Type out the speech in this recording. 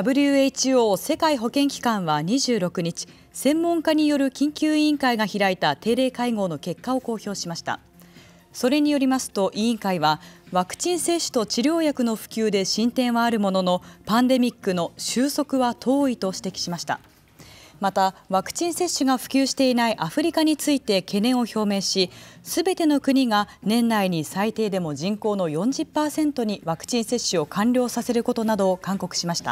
WHO 世界保健機関は26日専門家による緊急委員会が開いた定例会合の結果を公表しましたそれによりますと委員会はワクチン接種と治療薬の普及で進展はあるもののパンデミックの収束は遠いと指摘しましたまたワクチン接種が普及していないアフリカについて懸念を表明しすべての国が年内に最低でも人口の40%にワクチン接種を完了させることなどを勧告しました